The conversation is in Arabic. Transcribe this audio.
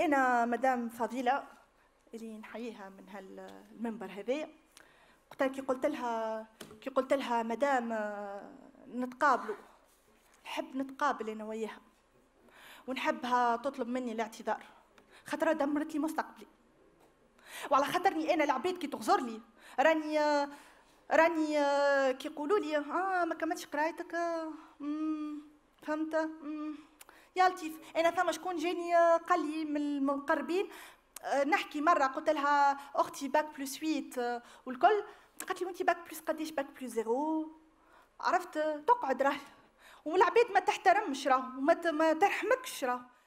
لقينا مدام فضيله اللي نحييها من هالمنبر هذايا وقتها كي قلت لها كي قلت لها مدام آه، نتقابلوا نحب نتقابل انا وياها ونحبها تطلب مني الاعتذار خاطر دمرت لي مستقبلي وعلى خاطرني انا العباد كي تغزر لي راني آه، راني آه، كي يقولوا لي اه ما كملتش قرايتك فهمت يا لطيف انا ثم شكون جاني آه، قال لي من المقربين آه، نحكي مره قلت لها اختي باك بلس 8 والكل قالت لي وانت باك بلس قديش باك بلس زيرو عرفت تقعد راه والعباد ما تحترمش راه وما ترحمكش راه